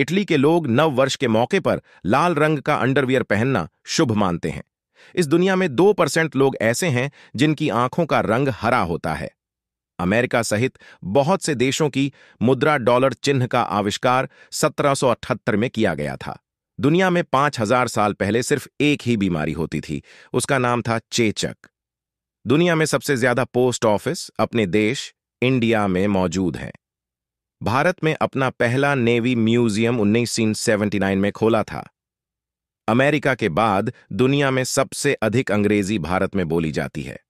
Italy के लोग नव वर्ष के मौके पर लाल रंग का अंडरवियर पहनना शुभ मानते हैं इस दुनिया में दो परसेंट लोग ऐसे हैं जिनकी आंखों का रंग हरा होता है अमेरिका सहित बहुत से देशों की मुद्रा डॉलर चिन्ह का आविष्कार 1778 में किया गया था दुनिया में 5000 साल पहले सिर्फ एक ही बीमारी होती थी उसका नाम था चेचक दुनिया में सबसे ज्यादा पोस्ट ऑफिस अपने देश इंडिया में मौजूद हैं भारत में अपना पहला नेवी म्यूजियम 1979 में खोला था अमेरिका के बाद दुनिया में सबसे अधिक अंग्रेजी भारत में बोली जाती है